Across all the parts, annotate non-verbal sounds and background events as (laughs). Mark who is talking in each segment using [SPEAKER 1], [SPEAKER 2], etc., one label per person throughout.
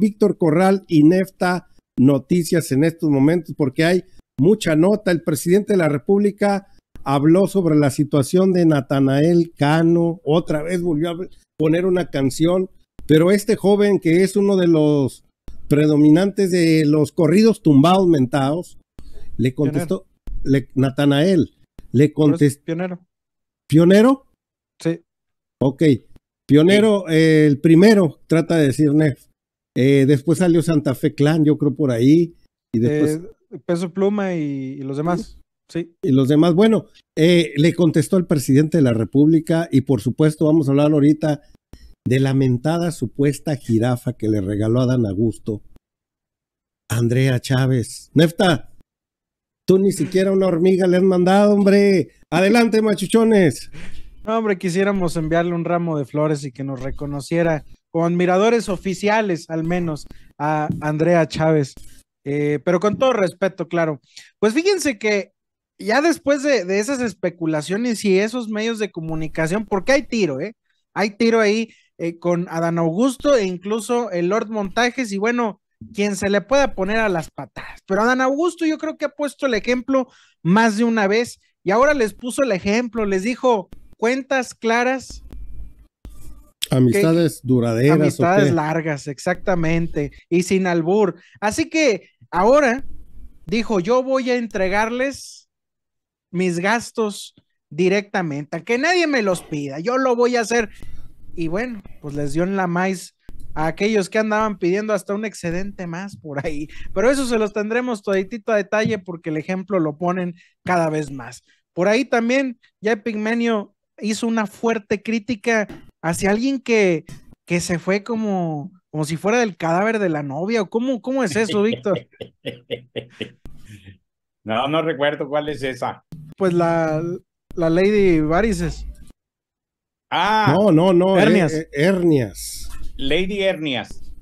[SPEAKER 1] Víctor Corral y Nefta Noticias en estos momentos porque hay mucha nota. El presidente de la República habló sobre la situación de Natanael Cano, otra vez volvió a poner una canción, pero este joven que es uno de los predominantes de los corridos tumbados mentados, le contestó, le, Natanael, le contestó... Pionero. ¿Pionero? Sí. Ok. Pionero, eh, el primero, trata de decir Nef. Eh, después salió Santa Fe Clan, yo creo por ahí. Y después... Eh, peso Pluma y, los demás. Sí. Y los demás, bueno, eh, le contestó el presidente de la República y por supuesto vamos a hablar ahorita de la mentada supuesta jirafa que le regaló a Dan Augusto. Andrea Chávez. Nefta, tú ni siquiera una hormiga le has mandado, hombre. Adelante, machuchones. No, hombre,
[SPEAKER 2] quisiéramos enviarle un ramo de flores y que nos reconociera con admiradores oficiales al menos a Andrea Chávez, eh, pero con todo respeto, claro. Pues fíjense que ya después de, esas especulaciones y esos medios de comunicación, porque hay tiro, ¿eh? Hay tiro ahí eh, con Adán Augusto e incluso el Lord Montajes y bueno, quien se le pueda poner a las patadas. Pero Adán Augusto yo creo que ha puesto el ejemplo más de una vez y ahora les puso el ejemplo, les dijo cuentas claras
[SPEAKER 1] Amistades duraderas. Amistades
[SPEAKER 2] largas, exactamente. Y sin albur. Así que ahora dijo, yo voy a entregarles mis gastos directamente, a que nadie me los pida, yo lo voy a hacer. Y bueno, pues les dio en la maíz a aquellos que andaban pidiendo hasta un excedente más por ahí. Pero eso se los tendremos toditito a detalle porque el ejemplo lo ponen cada vez más. Por ahí también ya Pigmenio hizo una fuerte crítica hacia alguien que, que se fue como, como si fuera del cadáver de la novia, o cómo, cómo es eso, Víctor?
[SPEAKER 3] (laughs) no, no recuerdo cuál es esa.
[SPEAKER 1] Pues la, la Lady Varices.
[SPEAKER 3] Ah, no, no, no, eh, hernias. Eh,
[SPEAKER 1] hernias.
[SPEAKER 3] Lady Hernias.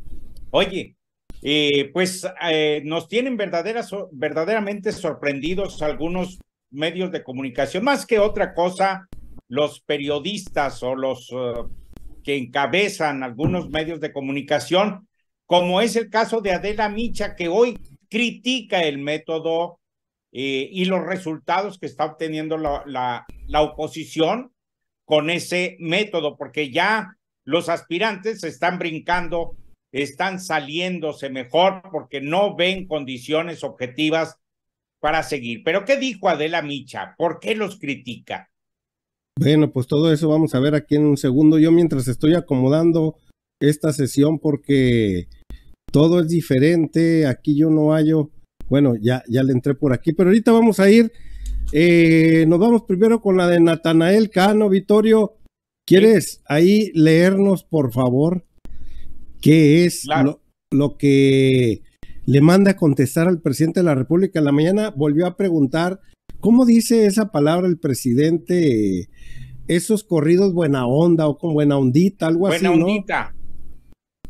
[SPEAKER 3] Oye, y pues eh, nos tienen verdaderas, verdaderamente sorprendidos algunos medios de comunicación, más que otra cosa, los periodistas o los eh, que encabezan algunos medios de comunicación, como es el caso de Adela Micha, que hoy critica el método eh, y los resultados que está obteniendo la, la, la oposición con ese método, porque ya los aspirantes están brincando, están saliéndose mejor porque no ven condiciones objetivas para seguir. Pero ¿qué dijo Adela Micha? ¿Por qué los critica?
[SPEAKER 1] Bueno, pues todo eso vamos a ver aquí en un segundo. Yo mientras estoy acomodando esta sesión porque todo es diferente, aquí yo no hallo. Bueno, ya, ya le entré por aquí, pero ahorita vamos a ir. Eh, nos vamos primero con la de Natanael Cano. Vitorio, ¿quieres ahí leernos, por favor, qué es lo, lo que le manda a contestar al presidente de la República? En la mañana volvió a preguntar ¿Cómo dice esa palabra el presidente? Esos corridos buena onda o con buena ondita, algo así. Buena ondita.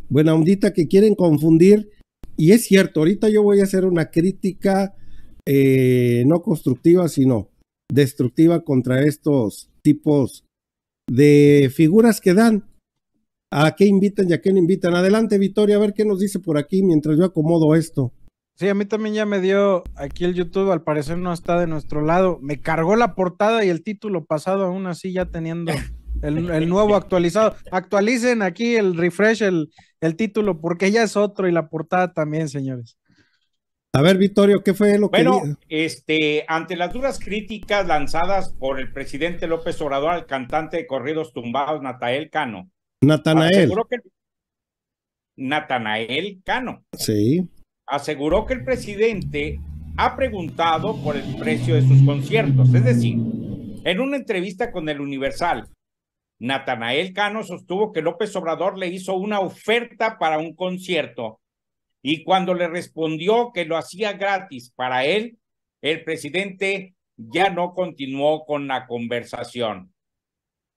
[SPEAKER 1] Buena ondita que quieren confundir. Y es cierto, ahorita yo voy a hacer una crítica eh, no constructiva, sino destructiva contra estos tipos de figuras que dan. ¿A qué invitan y a qué no invitan? Adelante, Victoria, a ver qué nos dice por aquí mientras yo acomodo esto.
[SPEAKER 2] Sí, a mí también ya me dio aquí el YouTube, al parecer no está de nuestro lado. Me cargó la portada y el título pasado, aún así ya teniendo el, nuevo actualizado. Actualicen aquí el refresh, el, el, título, porque ya es otro y la portada también, señores. A ver, Vittorio, ¿qué fue lo que... Bueno,
[SPEAKER 3] este, ante las duras críticas lanzadas por el presidente López Obrador al cantante de corridos tumbados, Natael Cano.
[SPEAKER 1] Natanael.
[SPEAKER 3] Natanael Cano. Sí aseguró que el presidente ha preguntado por el precio de sus conciertos. Es decir, en una entrevista con el Universal, Natanael Cano sostuvo que López Obrador le hizo una oferta para un concierto y cuando le respondió que lo hacía gratis para él, el presidente ya no continuó con la conversación.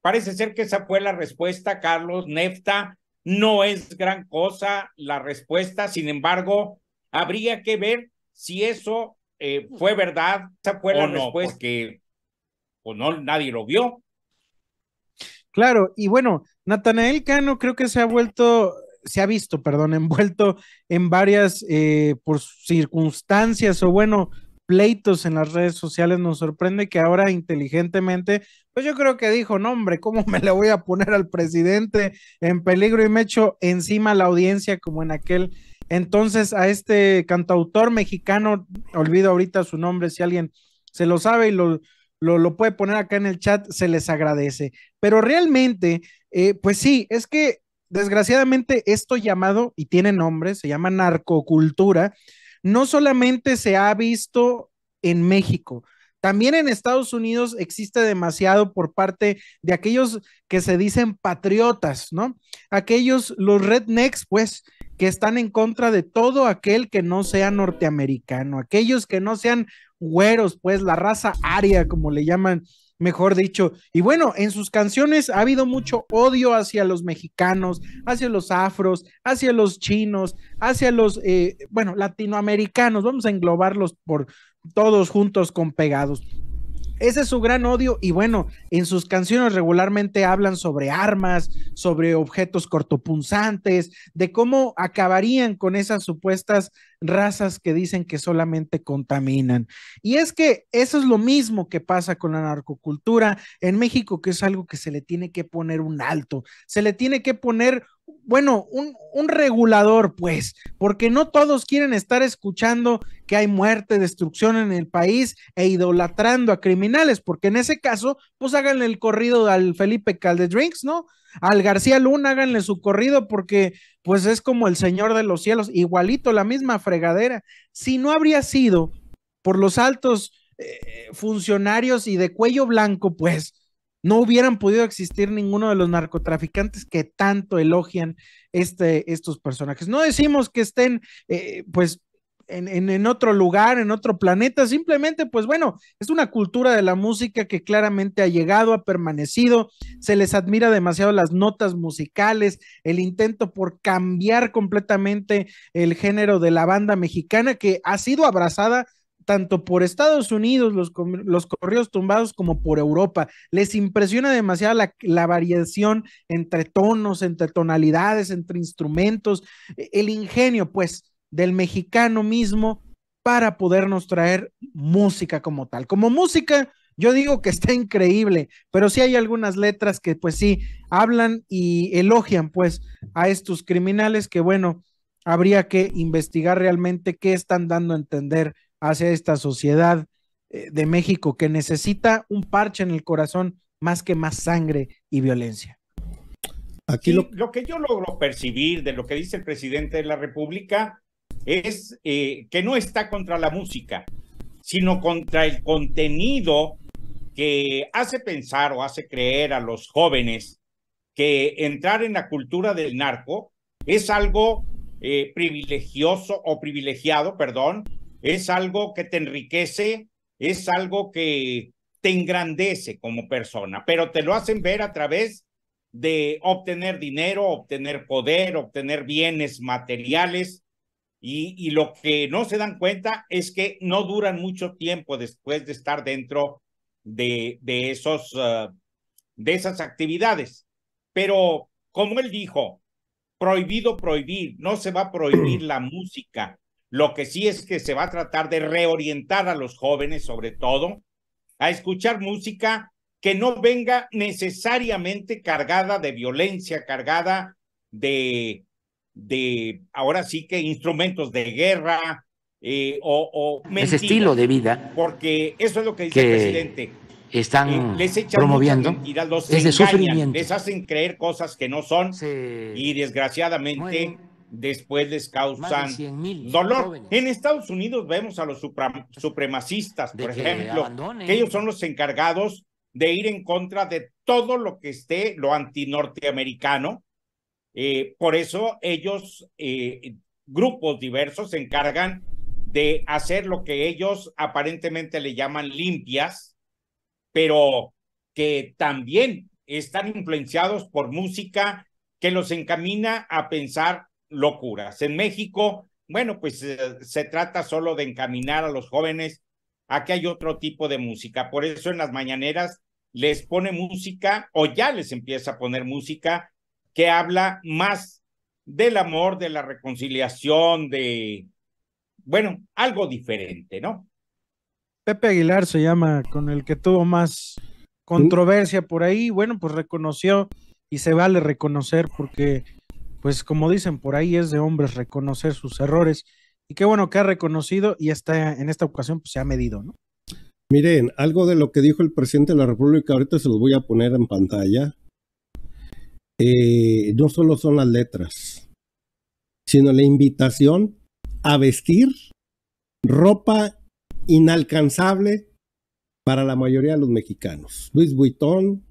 [SPEAKER 3] Parece ser que esa fue la respuesta, Carlos Nefta. No es gran cosa la respuesta, sin embargo, habría que ver si eso eh, fue verdad, o no, Porque pues no, nadie lo vio.
[SPEAKER 2] Claro, y bueno, Natanael Cano creo que se ha vuelto, se ha visto, perdón, (laughs) envuelto en varias, eh, por circunstancias o bueno, pleitos en las redes sociales. Nos sorprende que ahora inteligentemente, pues yo creo que dijo, no hombre, ¿cómo me le voy a poner al presidente en peligro y me echo encima la audiencia como en aquel entonces a este cantautor mexicano, olvido ahorita su nombre, si alguien se lo sabe y lo, lo, puede poner acá en el chat, se les agradece. Pero realmente, eh, pues sí, es que desgraciadamente esto llamado, y tiene nombre, se llama narcocultura, no solamente se ha visto en México, también en Estados Unidos existe demasiado por parte de aquellos que se dicen patriotas, ¿no? Aquellos, los rednecks, pues, que están en contra de todo aquel que no sea norteamericano, aquellos que no sean güeros, pues la raza aria, como le llaman, mejor dicho. Y bueno, en sus canciones ha habido mucho odio hacia los mexicanos, hacia los afros, hacia los chinos, hacia los, eh, bueno, latinoamericanos, vamos a englobarlos por todos juntos con pegados. Ese es su gran odio y bueno, en sus canciones regularmente hablan sobre armas, sobre objetos cortopunzantes, de cómo acabarían con esas supuestas razas que dicen que solamente contaminan. Y es que eso es lo mismo que pasa con la narcocultura en México, que es algo que se le tiene que poner un alto, se le tiene que poner bueno, un, regulador, pues, porque no todos quieren estar escuchando que hay muerte, destrucción en el país e idolatrando a criminales, porque en ese caso, pues háganle el corrido al Felipe Caldedrinks, ¿no? Al García Luna, háganle su corrido, porque pues es como el Señor de los cielos, igualito, la misma fregadera. Si no habría sido por los altos eh, funcionarios y de cuello blanco, pues, no hubieran podido existir ninguno de los narcotraficantes que tanto elogian este, estos personajes. No decimos que estén, eh, pues, en, en, otro lugar, en otro planeta, simplemente, pues bueno, es una cultura de la música que claramente ha llegado, ha permanecido, se les admira demasiado las notas musicales, el intento por cambiar completamente el género de la banda mexicana que ha sido abrazada tanto por Estados Unidos, los, los corridos tumbados, como por Europa. Les impresiona demasiado la, la, variación entre tonos, entre tonalidades, entre instrumentos, e-, el ingenio, pues, del mexicano mismo para podernos traer música como tal. Como música, yo digo que está increíble, pero sí hay algunas letras que pues sí hablan y elogian pues a estos criminales que bueno, habría que investigar realmente qué están dando a entender hacia esta sociedad eh, de México que necesita un parche en el corazón más que más sangre y violencia.
[SPEAKER 1] Aquí lo...
[SPEAKER 3] que yo logro percibir de lo que dice el presidente de la República es eh, que no está contra la música, sino contra el contenido que hace pensar o hace creer a los jóvenes que entrar en la cultura del narco es algo eh, privilegioso o privilegiado, perdón, es algo que te enriquece, es algo que te engrandece como persona, pero te lo hacen ver a través de obtener dinero, obtener poder, obtener bienes materiales. Y, lo que no se dan cuenta es que no duran mucho tiempo después de estar dentro de, de, esos, ah, de esas actividades. Pero como él dijo, prohibido prohibir, no se va a prohibir (clears throat) la música, lo que sí es que se va a tratar de reorientar a los jóvenes, sobre todo, a escuchar música que no venga necesariamente cargada de violencia, cargada de, de ahora sí que instrumentos de guerra eh, o, ese estilo de vida. Porque eso es lo que dice el presidente. Están eh, les echan promoviendo mentiras, los sufrimiento. les hacen creer cosas que no son y desgraciadamente después les causan dolor. En Estados Unidos vemos a los supremacistas, por ejemplo, que ellos son los encargados de ir en contra de todo lo que esté lo antinorteamericano. Eh, por eso ellos, eh, grupos diversos, se encargan de hacer lo que ellos aparentemente le llaman limpias, pero que también están influenciados por música que los encamina a pensar locuras. En México, bueno, pues eh, se trata solo de encaminar a los jóvenes a que hay otro tipo de música. Por eso en las mañaneras les pone música o ya les empieza a poner música que habla más del amor, de la reconciliación, de, bueno, algo diferente, ¿no?
[SPEAKER 2] Pepe Aguilar se llama, con el que tuvo más controversia por ahí, bueno, pues reconoció y se vale reconocer porque pues como dicen por ahí, es de hombres reconocer sus errores. Y qué bueno que ha reconocido y está en esta ocasión pues, se ha medido, ¿no?
[SPEAKER 1] Miren, algo de lo que dijo el presidente de la República, ahorita se los voy a poner en pantalla. Eh, no solo son las letras, sino la invitación a vestir ropa inalcanzable para la mayoría de los mexicanos. Luis Vuitton,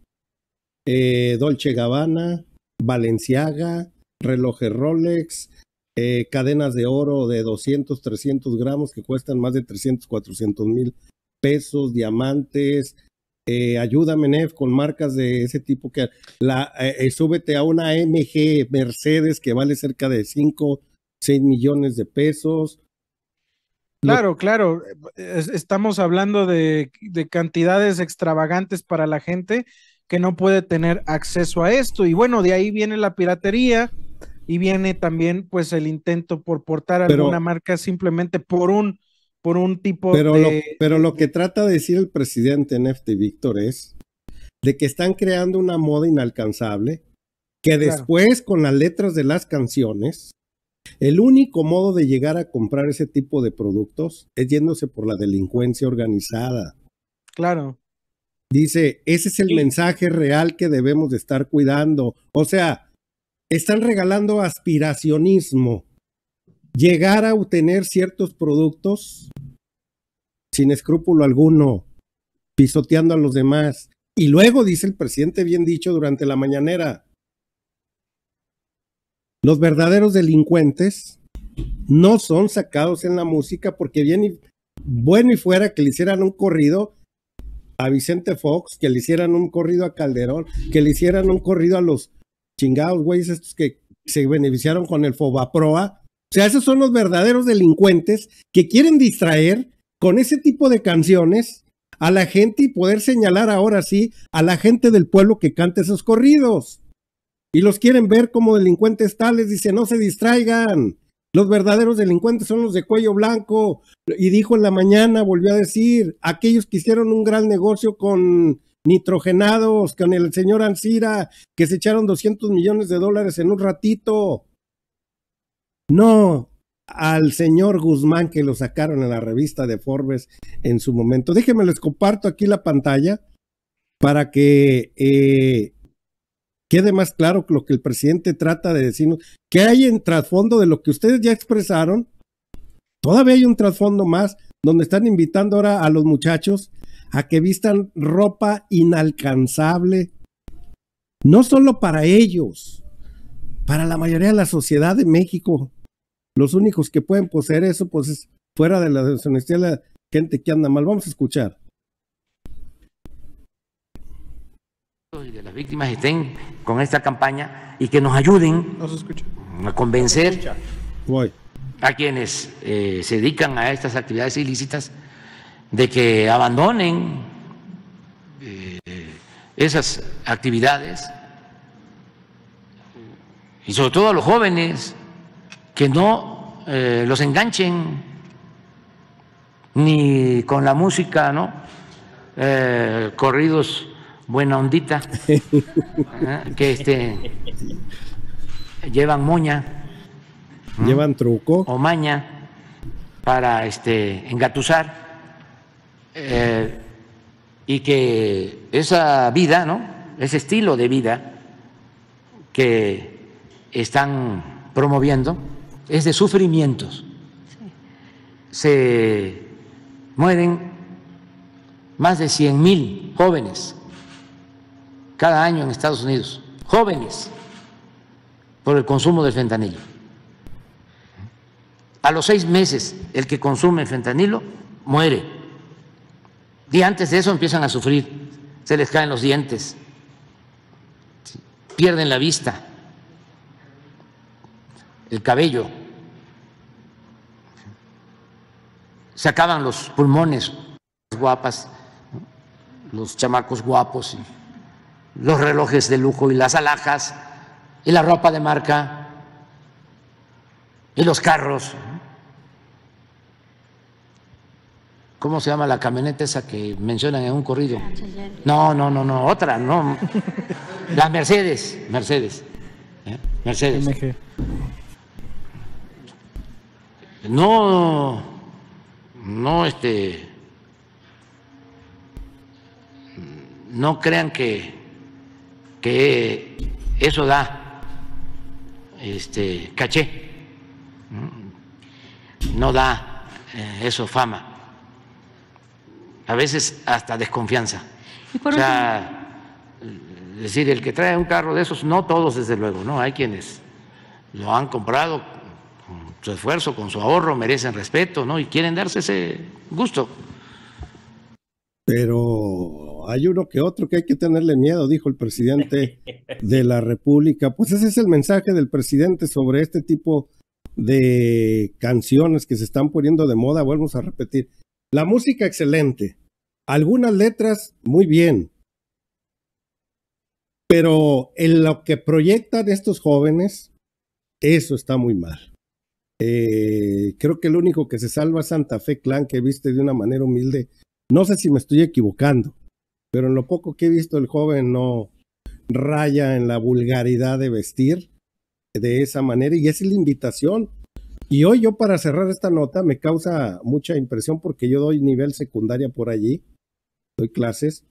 [SPEAKER 1] eh, Dolce Gabbana, Valenciaga, relojes Rolex, eh, cadenas de oro de 200, 300 gramos que cuestan más de 300, 400 mil pesos, diamantes. Eh, ayúdame, Nef, con marcas de ese tipo que la eh, súbete a una MG Mercedes que vale cerca de 5, 6 millones de pesos. Claro, claro. estamos hablando
[SPEAKER 2] de, de cantidades extravagantes para la gente que no puede tener acceso a esto. Y bueno, de ahí viene la piratería, y viene también pues el intento por portar alguna marca simplemente por un por un tipo de... pero
[SPEAKER 1] lo que trata de decir el presidente NFT Víctor es de que están creando una moda inalcanzable que después con las letras de las canciones el único modo de llegar a comprar ese tipo de productos es yéndose por la delincuencia organizada. Claro. Dice, ese es el mensaje real que debemos de estar cuidando. O sea, están regalando aspiracionismo. Llegar a obtener ciertos productos sin escrúpulo alguno, pisoteando a los demás. Y luego, dice el presidente, bien dicho, durante la mañanera, los verdaderos delincuentes no son sacados en la música porque bien y, bueno y fuera que le hicieran un corrido a Vicente Fox, que le hicieran un corrido a Calderón, que le hicieran un corrido a los chingados, güeyes estos que se beneficiaron con el Fobaproa. O sea, esos son los verdaderos delincuentes que quieren distraer con ese tipo de canciones a la gente y poder señalar ahora sí a la gente del pueblo que canta esos corridos. Y los quieren ver como delincuentes tales, dice, no se distraigan. Los verdaderos delincuentes son los de cuello blanco. Y dijo en la mañana, volvió a decir, aquellos que hicieron un gran negocio con nitrogenados, con el señor Ansira, que se echaron 200 millones de dólares en un ratito. No, al señor Guzmán que lo sacaron en la revista de Forbes en su momento. Déjenme les comparto aquí la pantalla para que eh, quede más claro lo que el presidente trata de decirnos, que hay en trasfondo de lo que ustedes ya expresaron, todavía hay un trasfondo más donde están invitando ahora a los muchachos a que vistan ropa inalcanzable, no solo para ellos, para la mayoría de la sociedad de México. Los únicos que pueden poseer eso, pues es fuera de la deshonestidad la gente que anda mal. Vamos a escuchar.
[SPEAKER 4] Y de las víctimas estén con esta campaña y que nos ayuden a convencer a quienes eh, se dedican a estas actividades ilícitas de que abandonen eh, esas actividades y sobre todo a los jóvenes que no eh, los enganchen ni con la música, ¿no? Eh, corridos buena ondita, (laughs) que este llevan moña,
[SPEAKER 1] llevan truco
[SPEAKER 4] o maña para este engatusar eh, y que esa vida, ¿no? ese estilo de vida que están promoviendo es de sufrimientos. Se mueren más de 100 mil jóvenes cada año en Estados Unidos, jóvenes, por el consumo del fentanilo. A los seis meses, el que consume fentanilo muere. Y antes de eso empiezan a sufrir, se les caen los dientes, pierden la vista, el cabello, se acaban los pulmones, las guapas, los chamacos guapos, los relojes de lujo y las alhajas, y la ropa de marca, y los carros. ¿Cómo se llama la camioneta esa que mencionan en un corrido? No, no, no, no, otra, no. La Mercedes, Mercedes. ¿eh? Mercedes. No, no, este. No crean que, que eso da este caché. No da eh, eso fama a veces hasta desconfianza. o sea, decir, el que trae un carro de esos, no todos desde luego, no, hay quienes lo han comprado con su esfuerzo, con su ahorro, merecen respeto, ¿no? Y quieren darse ese gusto.
[SPEAKER 1] Pero hay uno que otro que hay que tenerle miedo, dijo el presidente de la República. Pues ese es el mensaje del presidente sobre este tipo de canciones que se están poniendo de moda. Vuelvo a repetir. La música excelente, algunas letras, muy bien. Pero en lo que proyectan estos jóvenes, eso está muy mal. Eh, creo que el único que se salva es Santa Fe Clan, que viste de una manera humilde. No sé si me estoy equivocando, pero en lo poco que he visto, el joven no raya en la vulgaridad de vestir de esa manera y es la invitación. Y hoy yo para cerrar esta nota me causa mucha impresión porque yo doy nivel secundaria por allí doy clases,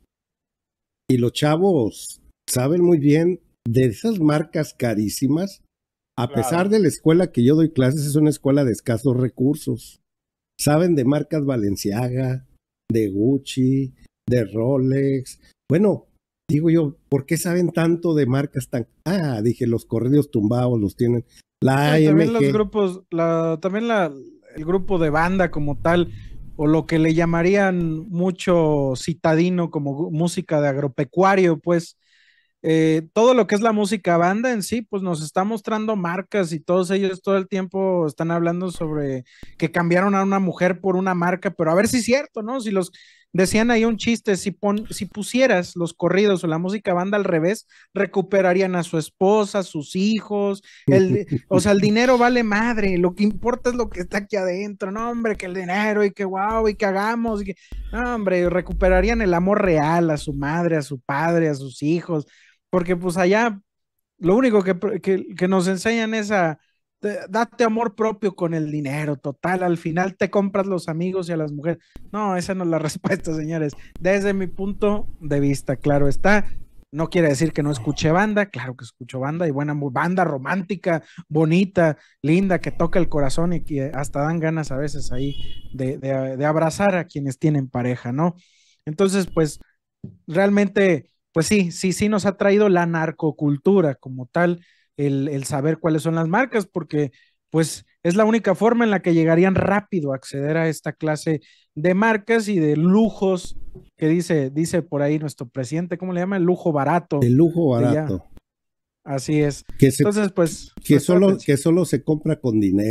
[SPEAKER 1] y los chavos saben muy bien de esas marcas carísimas, a pesar de la escuela que yo doy clases, es una escuela de escasos recursos. Saben de marcas Valenciaga, de Gucci, de Rolex. Bueno, digo yo, ¿por qué saben tanto de marcas tan... Ah, dije, los correos tumbados los tienen. La También los
[SPEAKER 2] grupos, la, también la, el grupo de banda como tal, o lo que le llamarían mucho citadino como música de agropecuario, pues eh, todo lo que es la música banda en sí, pues nos está mostrando marcas y todos ellos todo el tiempo están hablando sobre que cambiaron a una mujer por una marca, pero a ver si es cierto, ¿no? Si los, Decían ahí un chiste, si, si pusieras los corridos o la música banda al revés, recuperarían a su esposa, sus hijos, el, o sea, el dinero vale madre, lo que importa es lo que está aquí adentro, no hombre, que el dinero y que guau, wow, y que hagamos, no hombre, recuperarían el amor real a su madre, a su padre, a sus hijos, porque pues allá lo único que, que, que nos enseñan es a date amor propio con el dinero, total, al final te compras los amigos y a las mujeres. No, esa no es la (laughs) respuesta, señores. Desde mi punto de vista, claro está. No quiere decir que no escuche banda, claro que escucho banda y buena banda romántica, bonita, linda, que toca el corazón y que hasta dan ganas a veces ahí de, de abrazar a quienes tienen pareja, ¿no? Entonces, pues realmente, pues sí, sí, sí nos ha traído la narcocultura como tal, el, saber cuáles son las marcas, porque pues es la única forma en la que llegarían rápido a acceder a esta clase de marcas y de lujos que dice, dice por ahí nuestro presidente, ¿cómo le llama? El lujo barato.
[SPEAKER 1] El lujo barato.
[SPEAKER 2] Así es. Entonces, pues. Que solo,
[SPEAKER 1] que solo se compra con dinero.